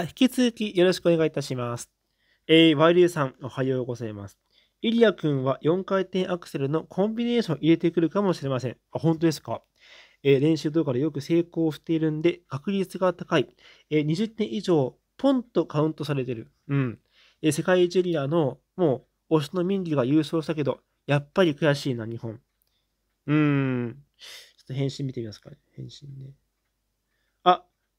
引き続きよろしくお願いいたします。えー、ワイリュウさん、おはようございます。イリア君は4回転アクセルのコンビネーションを入れてくるかもしれません。あ、本当ですか。えー、練習動画でよく成功しているんで、確率が高い。えー、20点以上、ポンとカウントされてる。うん。えー、世界ジュニアの、もう、推しのミンディが優勝したけど、やっぱり悔しいな、日本。うーん。ちょっと返信見てみますか、ね。返信ね。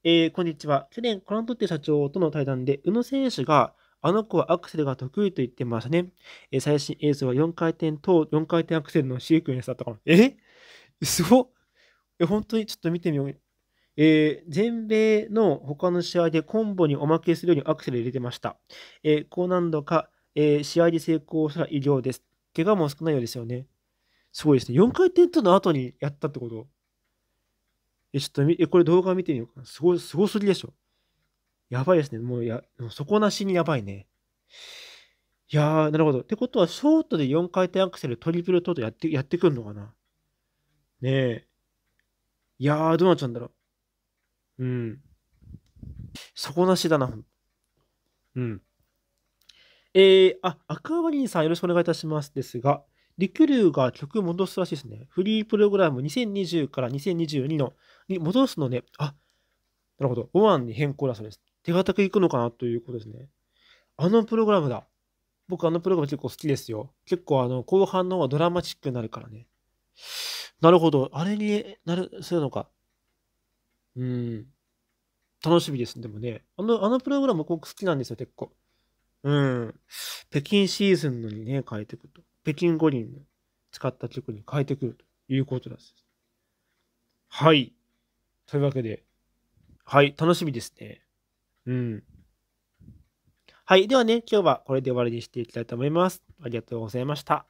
えー、こんにちは。去年、コラントッテ社長との対談で、宇野選手が、あの子はアクセルが得意と言ってましたね。えー、最新映像は4回転と4回転アクセルのシークエンスだったかも。えすごっ本当にちょっと見てみよう。えー、全米の他の試合でコンボにおまけするようにアクセル入れてました。えー、高難度か、えー、試合で成功したら上です。怪我も少ないようですよね。すごいですね。4回転との後にやったってことえ、ちょっとみ、え、これ動画見てみようかな。すごい、すごすぎでしょ。やばいですね。もう、や、底なしにやばいね。いやー、なるほど。ってことは、ショートで4回転アクセル、トリプルトートやって、やってくんのかなねえ。いやー、どうなっちゃうんだろう。うん。底なしだな、うん。えー、あ、アクアマリンさんよろしくお願いいたします。ですが、リクルーが曲戻すらしいですね。フリープログラム2020から2022のに戻すのね、あ、なるほど、5案に変更だそうです。手堅くいくのかなということですね。あのプログラムだ。僕あのプログラム結構好きですよ。結構あの後半の方がドラマチックになるからね。なるほど。あれになる、するのか。うん。楽しみですでもね。あの、あのプログラム僕好きなんですよ、結構。うん。北京シーズンのにね、変えていくと。北京五輪の使った曲に変えてくるということなんです。はい。というわけで、はい、楽しみですね。うん。はい。ではね、今日はこれで終わりにしていきたいと思います。ありがとうございました。